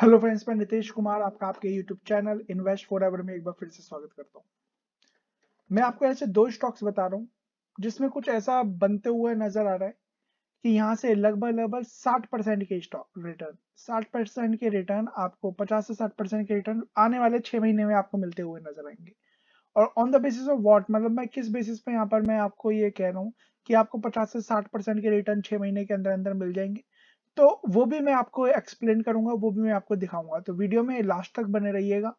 hello friends मैं नितेश कुमार आपका आपके YouTube channel invest forever में एक बार फिर से स्वागत करता हूं मैं आपको ऐसे दो स्टॉक्स बता रहा हूं जिसमें कुछ ऐसा बनते हुए नजर आ रहा है कि यहाँ से लगभग लगभग 60 परसेंट के स्टॉक रिटर्न 60 परसेंट के रिटर्न आपको 50 से 60 परसेंट के रिटर्न आने वाले छह महीने में आपको मिलते हुए नजर आएंगे और on the basis of what मतलब मैं किस बेसिस पे यहाँ पर मैं आपको ये कह रहा हूँ कि आपको पचास से साठ परसेंट के रिटर्न छह महीने के अंदर अंदर मिल जाएंगे तो वो भी मैं आपको एक्सप्लेन करूंगा वो भी मैं आपको दिखाऊंगा तो वीडियो में लास्ट तक बने रहिएगा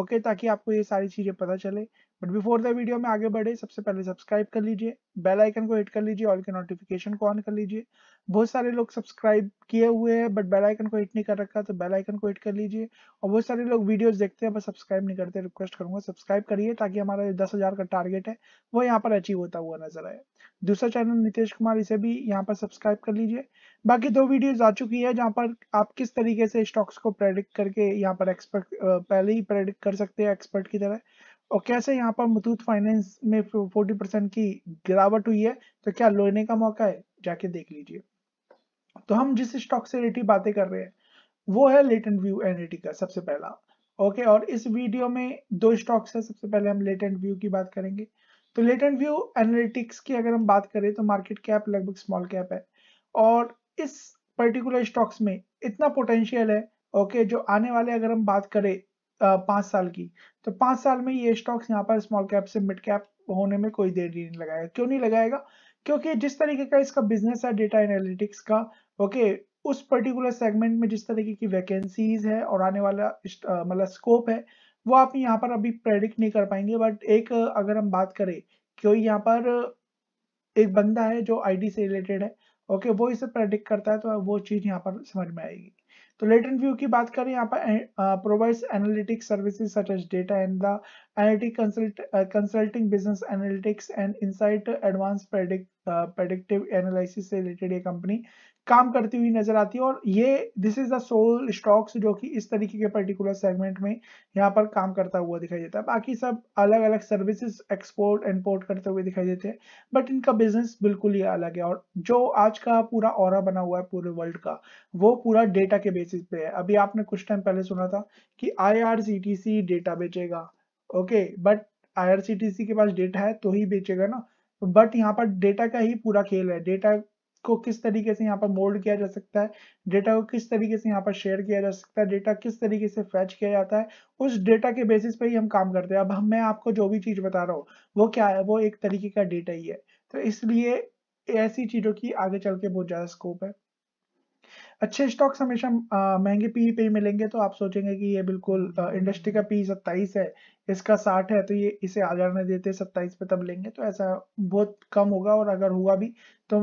ओके ताकि आपको ये सारी चीज़ें पता चले बट बिफोर द वीडियो में आगे बढ़े सबसे पहले सब्सक्राइब कर लीजिए बेल आइकन को हिट कर लीजिए ऑल के नोटिफिकेशन को ऑन कर लीजिए बहुत सारे लोग सब्सक्राइब किए हुए हैं बट बेल आइकन को हिट नहीं कर रखा तो बेल आइकन को हिट कर लीजिए और बहुत सारे लोग वीडियोस देखते हैं बस सब्सक्राइब नहीं करते रिक्वेस्ट करूंगा सब्सक्राइब करिए ताकि हमारा दस हज़ार का टारगेट है वो यहाँ पर अचीव होता हुआ नजर आए दूसरा चैनल नीतीश कुमार इसे भी यहाँ पर सब्सक्राइब कर लीजिए बाकी दो वीडियोज आ चुकी है जहाँ पर आप किस तरीके से स्टॉक्स को प्रेडिक्ट करके यहाँ पर एक्सपर्ट पहले ही प्रेडिक्ट कर सकते हैं एक्सपर्ट की तरह और कैसे यहाँ पर मुथूट फाइनेंस में 40 परसेंट की गिरावट हुई है तो क्या लेने का मौका है जाके देख लीजिए तो हम जिस स्टॉक से रिलेटेड बातें कर रहे हैं वो है लेटेंट व्यू एनईटी का सबसे पहला ओके और इस वीडियो में दो स्टॉक्स है सबसे पहले हम लेटेंट व्यू की बात करेंगे तो लेटेंट व्यू एनालिटिक्स की अगर हम बात करें तो मार्केट कैप लगभग स्मॉल कैप है और इस पर्टिकुलर स्टॉक्स में इतना पोटेंशियल है ओके जो आने वाले अगर हम बात करें पांच साल की तो पांच साल में ये स्टॉक्स यहाँ पर स्मॉल कैप से मिड कैप होने में कोई देर नहीं लगाएगा क्यों नहीं लगाएगा क्योंकि जिस तरीके का इसका बिजनेस है डेटा एनालिटिक्स का ओके उस पर्टिकुलर सेगमेंट में जिस तरीके की वैकेंसीज है और आने वाला मतलब स्कोप है वो आप यहाँ पर अभी प्रेडिक्ट नहीं कर पाएंगे बट एक अगर हम बात करें क्यों यहाँ पर एक बंदा है जो आईटी से रिलेटेड है ओके वो इसे प्रेडिक्ट करता है तो वो चीज़ यहाँ पर समझ में आएगी तो लेटेंट व्यू की बात करें यहाँ पर provides analytics services such as data and the IIT consult, uh, Consulting Business Analytics and Insight Advanced Predict, uh, से रिलेटेड ये कंपनी काम करती हुई नजर आती है और ये this is the sole stocks जो कि इस तरीके के पर्टिकुलर सेगमेंट में यहाँ पर काम करता हुआ दिखाई देता है बाकी सब अलग अलग सर्विसेज एक्सपोर्ट इंपोर्ट करते हुए दिखाई देते हैं बट इनका बिजनेस बिल्कुल ही अलग है और जो आज का पूरा और बना हुआ है पूरे वर्ल्ड का वो पूरा डेटा के बेसिस पे है अभी आपने कुछ टाइम पहले सुना था कि आई डेटा बेचेगा ओके बट आईआरसीटीसी के पास डेटा है तो ही बेचेगा ना बट यहाँ पर डेटा का ही पूरा खेल है डेटा को किस तरीके से यहाँ पर मोल्ड किया जा सकता है डेटा को किस तरीके से यहाँ पर शेयर किया जा सकता है डेटा किस तरीके से फैच किया जाता है उस डेटा के बेसिस पे ही हम काम करते हैं अब हम मैं आपको जो भी चीज़ बता रहा हूँ वो क्या है वो एक तरीके का डेटा ही है तो इसलिए ऐसी चीज़ों की आगे चल के बहुत ज़्यादा स्कोप है अच्छे स्टॉक्स हमेशा महंगे पी e पे मिलेंगे तो आप सोचेंगे कि ये बिल्कुल इंडस्ट्री का पी e सत्ताईस है इसका साठ है तो ये इसे आ जाने देते सत्ताईस पे तब लेंगे तो ऐसा बहुत कम होगा और अगर हुआ भी तो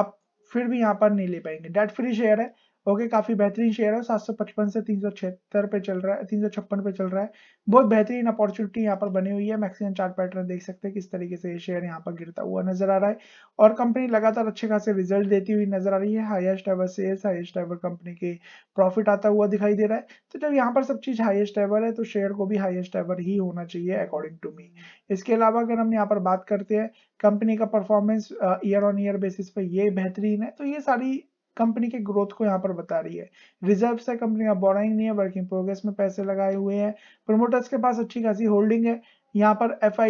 आप फिर भी यहाँ पर नहीं ले पाएंगे डेट फ्री शेयर है ओके काफी बेहतरीन शेयर है सात सौ पचपन से तीन सौ छिहत्तर पे चल रहा है तीन सौ छप्पन पे चल रहा है बहुत बेहतरीन अपॉर्चुनिटी यहाँ पर बनी हुई है मैक्सिमम चार्ट पैटर्न देख सकते हैं किस तरीके से ये शेयर यहाँ पर गिरता हुआ नजर आ रहा है और कंपनी लगातार अच्छे खासे रिजल्ट देती हुई नजर आ रही है highest ever sales highest ever company के प्रॉफिट आता हुआ दिखाई दे रहा है तो जब यहाँ पर सब चीज हाइएस्ट एवर है तो शेयर को भी हाइएस्ट एवर ही होना चाहिए अकॉर्डिंग टू मी इसके अलावा अगर हम यहाँ पर बात करते हैं कंपनी का performance year on year basis पे ये बेहतरीन है तो ये सारी कंपनी के ग्रोथ को यहाँ पर बता रही है रिजर्व से कंपनी का बोराइंग नहीं है वर्किंग प्रोग्रेस में पैसे लगाए हुए हैं प्रमोटर्स के पास अच्छी खासी होल्डिंग है यहाँ पर एफ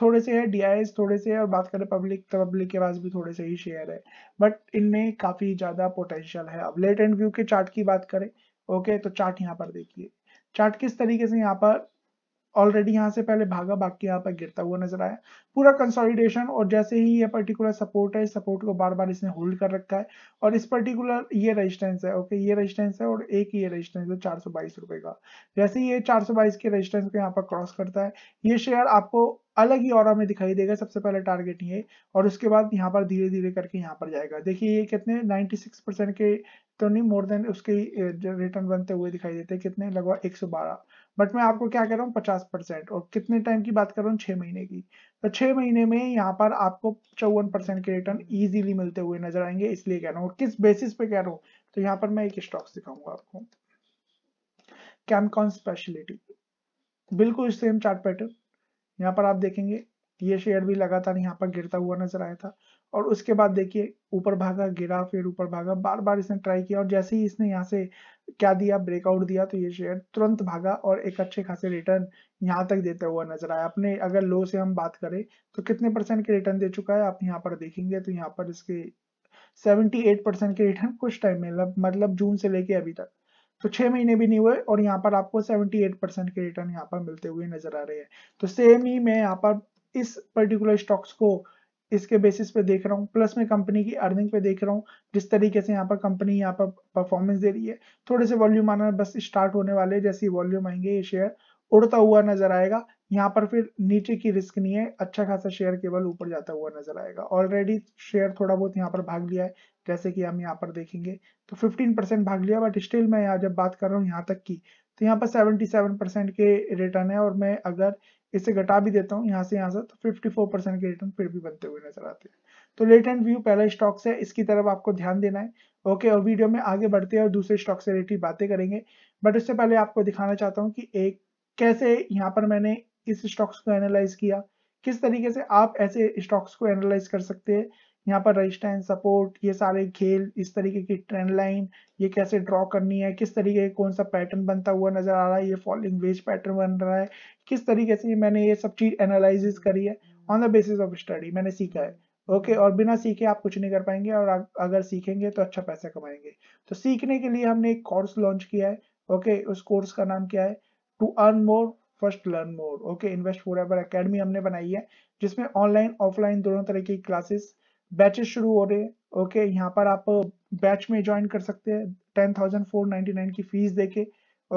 थोड़े से है डी थोड़े से है और बात करें पब्लिक तो पब्लिक के पास भी थोड़े से ही शेयर है बट इनमें काफ़ी ज़्यादा पोटेंशियल है अब लेट एंड व्यू के चार्ट की बात करें ओके तो चार्ट यहाँ पर देखिए चार्ट किस तरीके से यहाँ पर ऑलरेडी यहाँ से पहले भागा भाग के यहाँ पर गिरता हुआ नजर आया पूरा कंसोलिडेशन और जैसे ही ये पर्टिकुलर सपोर्ट है सपोर्ट को बार बार इसने होल्ड कर रखा है और इस पर्टिकुलर ये रेजिस्टेंस है ओके ये रेजिस्टेंस है और एक ये रेजिस्टेंस है चार सौ बाईस रुपए का जैसे ये चार सौ बाईस के रेजिस्टेंस को यहाँ पर क्रॉस करता है ये शेयर आपको अलग ही और में दिखाई देगा सबसे पहले टारगेट ये और उसके बाद यहाँ पर धीरे धीरे करके यहाँ पर जाएगा देखिए ये कितने 96 परसेंट के तो नहीं मोर देन उसके रिटर्न बनते हुए दिखाई देते कितने लगभग 112 बट मैं आपको क्या कह रहा हूँ पचास परसेंट और कितने टाइम की बात कर रहा हूँ छह महीने की तो छह महीने में यहाँ पर आपको चौवन परसेंट के रिटर्न इजीली मिलते हुए नजर आएंगे इसलिए कह रहा हूँ और किस बेसिस पे कह रहा हूँ तो यहाँ पर मैं एक स्टॉक दिखाऊंगा आपको कैमकॉन स्पेशलिटी बिल्कुल सेम चार्ट पैटर्न यहाँ पर आप देखेंगे ये शेयर भी लगातार यहाँ पर गिरता हुआ नजर आया था और उसके बाद देखिए ऊपर भागा गिरा फिर ऊपर भागा बार बार इसने ट्राई किया और जैसे ही इसने यहाँ से क्या दिया ब्रेकआउट दिया तो ये शेयर तुरंत भागा और एक अच्छे खासे रिटर्न यहाँ तक देते हुआ नजर आया अपने अगर लो से हम बात करें तो कितने परसेंट के रिटर्न दे चुका है आप यहाँ पर देखेंगे तो यहाँ पर इसके 78 परसेंट के रिटर्न कुछ टाइम में मतलब, मतलब जून से लेके अभी तक तो छह महीने भी नहीं हुए और यहाँ पर आपको 78 परसेंट के रिटर्न यहाँ पर मिलते हुए नजर आ रहे हैं तो सेम ही मैं यहाँ पर इस पर्टिकुलर स्टॉक्स को इसके बेसिस पे देख रहा हूँ प्लस मैं कंपनी की अर्निंग पे देख रहा हूँ जिस तरीके से यहाँ पर कंपनी यहाँ पर परफॉर्मेंस दे रही है थोड़े से वॉल्यूम आना बस स्टार्ट होने वाले है जैसे वॉल्यूम आएंगे ये शेयर उड़ता हुआ नजर आएगा यहाँ पर फिर नीचे की रिस्क नहीं है अच्छा खासा शेयर केवल ऊपर जाता हुआ नजर आएगा ऑलरेडी शेयर थोड़ा बहुत यहाँ पर भाग लिया है जैसे कि हम यहाँ पर देखेंगे तो 15 परसेंट भाग लिया बट स्टिल मैं यहाँ जब बात कर रहा हूँ यहाँ तक की तो यहाँ पर 77 परसेंट के रिटर्न है और मैं अगर इसे घटा भी देता हूँ यहाँ से यहाँ से तो 54 परसेंट के रिटर्न फिर भी बनते हुए नजर आते हैं तो लेट एंड व्यू पहला स्टॉक से इसकी तरफ आपको ध्यान देना है ओके और वीडियो में आगे बढ़ते हैं और दूसरे स्टॉक से रिलेटेड बातें करेंगे बट इससे पहले आपको दिखाना चाहता हूँ कि एक कैसे यहाँ पर मैंने इस स्टॉक्स को एनालाइज किया किस तरीके से आप ऐसे स्टॉक्स को एनालाइज कर सकते हैं यहाँ पर रजिस्टेंस सपोर्ट ये सारे खेल इस तरीके की ट्रेंड लाइन ये कैसे ड्रॉ करनी है किस तरीके का कौन सा पैटर्न बनता हुआ नजर आ रहा है ये फॉलोइंग वेज पैटर्न बन रहा है किस तरीके से मैंने ये सब चीज एनालिस करी है on the basis of study मैंने सीखा है ओके okay, और बिना सीखे आप कुछ नहीं कर पाएंगे और अगर सीखेंगे तो अच्छा पैसा कमाएंगे तो सीखने के लिए हमने एक कोर्स लॉन्च किया है ओके okay, उस कोर्स का नाम क्या है to earn more first learn more okay invest forever academy हमने बनाई है जिसमें ऑनलाइन ऑफलाइन दोनों तरह की क्लासेस बैचेस शुरू हो रहे हैं ओके यहाँ पर आप बैच uh, में ज्वाइन कर सकते हैं ten thousand four ninety nine की फीस देके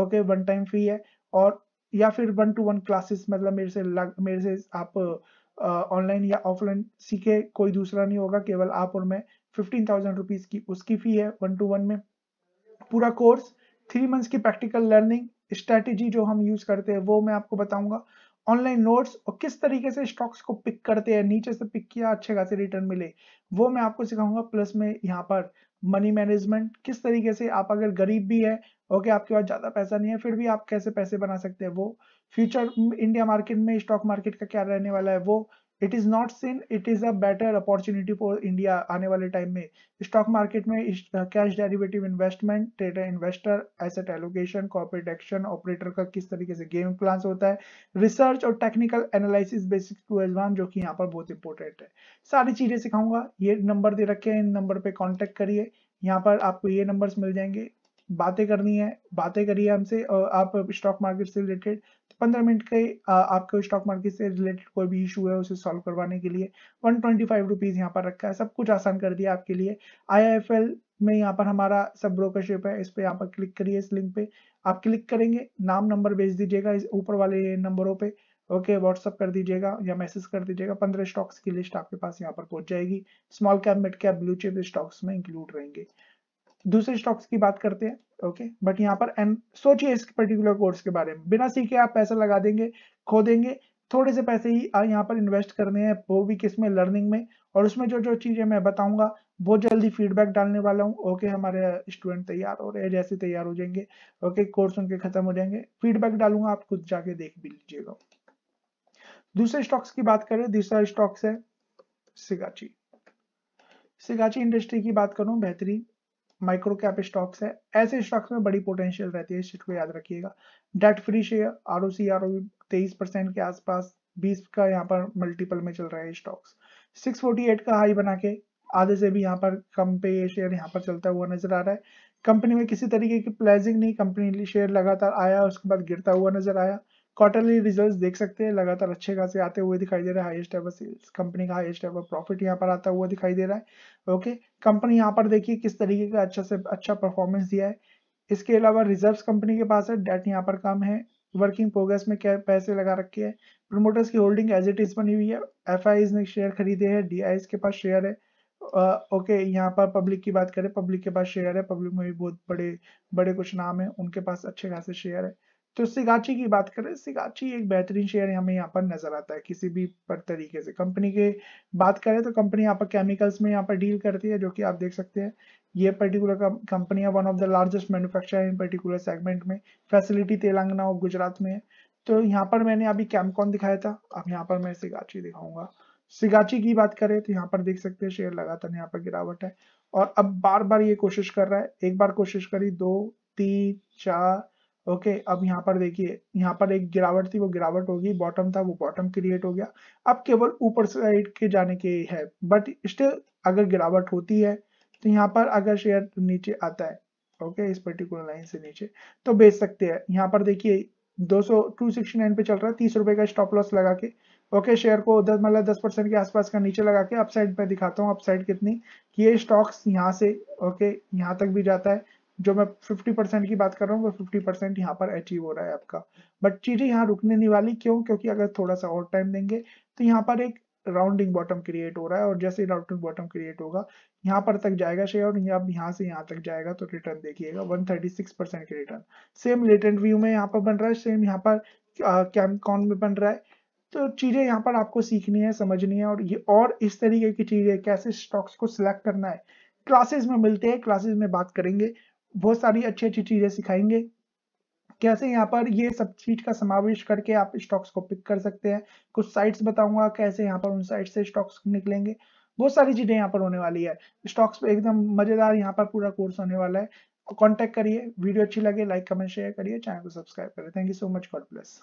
ओके वन टाइम फी है और या फिर वन टू वन क्लासेस मतलब मेरे से लग, मेरे से आप ऑनलाइन uh, uh, या ऑफलाइन सीखे कोई दूसरा नहीं होगा केवल आप और मैं फिफ्टीन थाउजेंड रुपीज की उसकी फी है वन टू वन में पूरा कोर्स थ्री मंथ्स की प्रैक्टिकल लर्निंग स्ट्रेटेजी जो हम यूज करते हैं वो मैं आपको बताऊंगा ऑनलाइन नोट्स और किस तरीके से स्टॉक्स को पिक करते हैं नीचे से पिक किया अच्छे खासे रिटर्न मिले वो मैं आपको सिखाऊंगा प्लस में यहाँ पर मनी मैनेजमेंट किस तरीके से आप अगर गरीब भी है ओके आपके पास ज़्यादा पैसा नहीं है फिर भी आप कैसे पैसे बना सकते हैं वो फ्यूचर इंडिया मार्केट में स्टॉक मार्केट का क्या रहने वाला है वो it is not seen it is a better opportunity for India आने वाले टाइम में स्टॉक मार्केट में cash derivative investment trader investor asset allocation corporate action operator का किस तरीके से गेम प्लान होता है रिसर्च और technical analysis basic to advance जो कि यहाँ पर बहुत इंपॉर्टेंट है सारी चीजें सिखाऊंगा ये नंबर दे रखे हैं इन नंबर पे कॉन्टेक्ट करिए यहाँ पर आपको ये नंबर्स मिल जाएंगे बातें करनी है बातें करिए हमसे आप स्टॉक मार्केट से रिलेटेड तो पंद्रह मिनट के आपको स्टॉक मार्केट से रिलेटेड कोई भी इशू है उसे सॉल्व करवाने के लिए वन ट्वेंटी फाइव रुपीज़ यहाँ पर रखा है सब कुछ आसान कर दिया आपके लिए आई में यहाँ पर हमारा सब ब्रोकरशिप है इस पर यहाँ पर क्लिक करिए इस लिंक पे आप क्लिक करेंगे नाम नंबर भेज दीजिएगा इस ऊपर वाले नंबरों पे ओके व्हाट्सअप कर दीजिएगा या मैसेज कर दीजिएगा पंद्रह स्टॉक्स की लिस्ट आपके पास यहाँ पर पहुंच जाएगी small cap mid cap blue chip stocks में इंक्लूड रहेंगे दूसरे स्टॉक्स की बात करते हैं ओके बट यहाँ पर एंड सोचिए इस पर्टिकुलर कोर्स के बारे में बिना सीखे आप पैसा लगा देंगे खो देंगे थोड़े से पैसे ही यहाँ पर इन्वेस्ट करने हैं वो भी किस में लर्निंग में और उसमें जो जो चीज़ें मैं बताऊंगा बहुत जल्दी फीडबैक डालने वाला हूँ ओके हमारे स्टूडेंट तैयार हो रहे हैं जैसे तैयार हो जाएंगे ओके कोर्स उनके खत्म हो जाएंगे फीडबैक डालूंगा आप खुद जाके देख भी लीजिएगा दूसरे स्टॉक्स की बात करें दूसरा स्टॉक्स है सिगाची सिगाची इंडस्ट्री की बात करूं बेहतरीन माइक्रो कैप स्टॉक्स है ऐसे स्टॉक्स में बड़ी पोटेंशियल रहती है इस चीज को याद रखिएगा debt free share R O C R O तेईस परसेंट के आसपास बीस का यहाँ पर मल्टीपल में चल रहा है स्टॉक्स सिक्स फोर्टी एट का हाई बना के आधे से भी यहाँ पर कम पे ये शेयर यहाँ पर चलता हुआ नजर आ रहा है कंपनी में किसी तरीके की प्लेजिंग नहीं कंपनी शेयर लगातार आया उसके बाद गिरता हुआ नजर आया क्वार्टरली रिजल्ट्स देख सकते हैं लगातार अच्छे खासे आते हुए दिखाई दे रहा है हाईएस्ट एवर सेल्स कंपनी का हाईएस्ट एवर प्रॉफिट यहाँ पर आता हुआ दिखाई दे रहा है ओके कंपनी यहाँ पर देखिए किस तरीके का अच्छा से अच्छा परफॉर्मेंस दिया है इसके अलावा रिजर्व कंपनी के पास है डेट यहाँ पर कम है वर्किंग प्रोग्रेस में क्या पैसे लगा रखे हैं प्रमोटर्स की होल्डिंग एज इट इज बनी हुई है एफ ने शेयर खरीदे है डी के पास शेयर है ओके uh, okay, यहाँ पर पब्लिक की बात करें पब्लिक के पास शेयर है पब्लिक में भी बहुत बड़े बड़े कुछ नाम है उनके पास अच्छे खासे शेयर है तो सिगाची की बात करें सिगाची एक बेहतरीन शेयर हमें यहाँ पर नजर आता है किसी भी पर तरीके से कंपनी के बात करें तो कंपनी यहाँ पर केमिकल्स में यहाँ पर डील करती है जो कि आप देख सकते हैं ये पर्टिकुलर कंपनी है one of the largest manufacturer in particular segment में फैसिलिटी तेलंगाना और गुजरात में है तो यहाँ पर मैंने अभी कैमकॉन दिखाया था अब यहाँ पर मैं सिगाची दिखाऊंगा सिगाची की बात करें तो यहाँ पर देख सकते हैं शेयर लगातार यहाँ पर गिरावट है और अब बार बार ये कोशिश कर रहा है एक बार कोशिश करी दो तीन चार ओके अब यहाँ पर देखिए यहाँ पर एक गिरावट थी वो गिरावट होगी बॉटम था वो बॉटम क्रिएट हो गया अब केवल ऊपर साइड के जाने के है बट स्टिल अगर गिरावट होती है तो यहाँ पर अगर शेयर नीचे आता है ओके इस पर्टिकुलर लाइन से नीचे तो बेच सकते हैं यहाँ पर देखिए दो सौ पे चल रहा है तीस रुपए का स्टॉप लॉस लगा के ओके शेयर को दस मतलब दस परसेंट के आसपास का नीचे लगा के अपसाइड में दिखाता हूँ अपसाइड कितनी कि ये स्टॉक्स यहाँ से ओके यहाँ तक भी जाता है जो मैं 50 परसेंट की बात कर रहा हूँ वो 50 परसेंट यहाँ पर अचीव हो रहा है आपका बट चीजें यहाँ रुकने नहीं वाली क्यों क्योंकि अगर थोड़ा सा और टाइम देंगे तो यहाँ पर एक राउंडिंग बॉटम क्रिएट हो रहा है और जैसे राउंडिंग बॉटम क्रिएट होगा यहाँ पर तक जाएगा शेयर और अब यहाँ से यहाँ तक जाएगा तो रिटर्न देखिएगा 136 percent return same latent view में यहाँ पर बन रहा है सेम यहाँ पर कैम कॉन में बन रहा है तो चीजें यहाँ पर आपको सीखनी है समझनी है और ये और इस तरीके की चीजें कैसे स्टॉक्स को सिलेक्ट करना है क्लासेस में मिलते हैं क्लासेस में बात करेंगे बहुत सारी अच्छी अच्छी चीजें सिखाएंगे कैसे यहाँ पर ये सब चीज का समावेश करके आप स्टॉक्स को पिक कर सकते हैं कुछ साइट्स बताऊंगा कैसे यहाँ पर उन साइट से स्टॉक्स निकलेंगे बहुत सारी चीजें यहाँ पर होने वाली है स्टॉक्स पे एकदम मजेदार यहाँ पर पूरा कोर्स होने वाला है कॉन्टेक्ट करिए वीडियो अच्छी लगे लाइक कमेंट शेयर करिए चैनल को सब्सक्राइब करिए thank you so much God bless